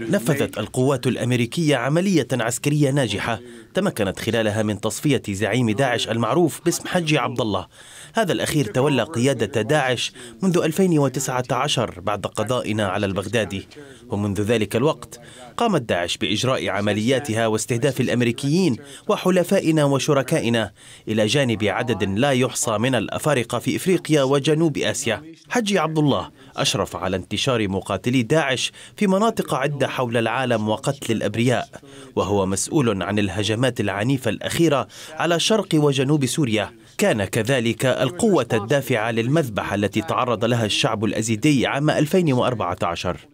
نفذت القوات الأمريكية عملية عسكرية ناجحة تمكنت خلالها من تصفية زعيم داعش المعروف باسم حجي عبد الله هذا الأخير تولى قيادة داعش منذ 2019 بعد قضائنا على البغدادي ومنذ ذلك الوقت قامت داعش بإجراء عملياتها واستهداف الأمريكيين وحلفائنا وشركائنا إلى جانب عدد لا يحصى من الأفارقة في إفريقيا وجنوب آسيا حجي عبد الله أشرف على انتشار مقاتلي داعش في مناطق عدة حول العالم وقتل الأبرياء وهو مسؤول عن الهجمات العنيفة الأخيرة على شرق وجنوب سوريا كان كذلك القوة الدافعة للمذبحة التي تعرض لها الشعب الأزيدي عام 2014